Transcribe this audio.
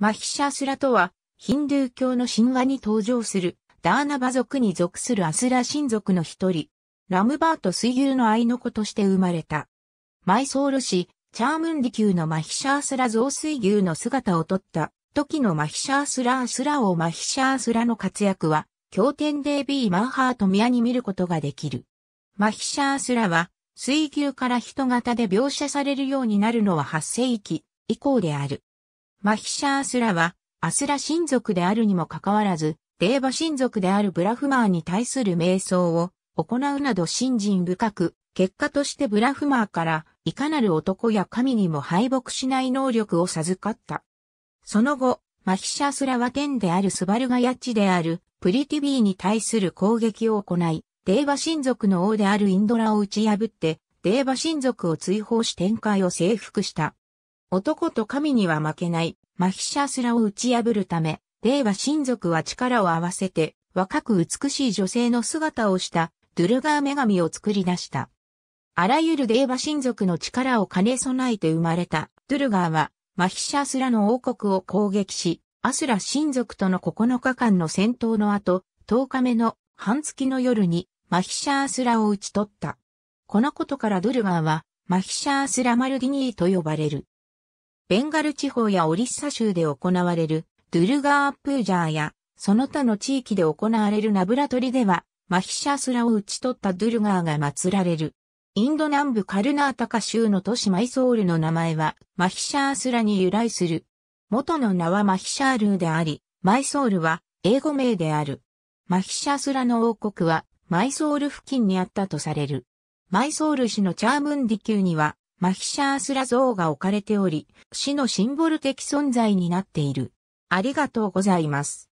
マヒシャスラとは、ヒンドゥー教の神話に登場する、ダーナバ族に属するアスラ神族の一人、ラムバート水牛の愛の子として生まれた。マイソール氏、チャームンディ級のマヒシャースラ増水牛の姿を取った、時のマヒシャースラースラをマヒシャースラの活躍は、経典デイビーマンハート宮に見ることができる。マヒシャースラは、水牛から人型で描写されるようになるのは8世紀以降である。マヒシャースラは、アスラ親族であるにもかかわらず、デーバ親族であるブラフマーに対する瞑想を行うなど信心深く、結果としてブラフマーからいかなる男や神にも敗北しない能力を授かった。その後、マヒシャースラは天であるスバルガヤッチであるプリティビーに対する攻撃を行い、デーバ親族の王であるインドラを打ち破って、デーバ親族を追放し展開を征服した。男と神には負けない、マヒシャスラを打ち破るため、令和親族は力を合わせて、若く美しい女性の姿をした、ドゥルガー女神を作り出した。あらゆる令和親族の力を兼ね備えて生まれた、ドゥルガーは、マヒシャスラの王国を攻撃し、アスラ親族との9日間の戦闘の後、10日目の半月の夜に、マヒシャースラを討ち取った。このことからドゥルガーは、マヒシャースラマルディニーと呼ばれる。ベンガル地方やオリッサ州で行われるドゥルガープージャーやその他の地域で行われるナブラトリではマヒシャスラを打ち取ったドゥルガーが祀られる。インド南部カルナータカ州の都市マイソールの名前はマヒシャースラに由来する。元の名はマヒシャールーであり、マイソールは英語名である。マヒシャスラの王国はマイソール付近にあったとされる。マイソール市のチャームンディ級にはマヒシャースラ像が置かれており、死のシンボル的存在になっている。ありがとうございます。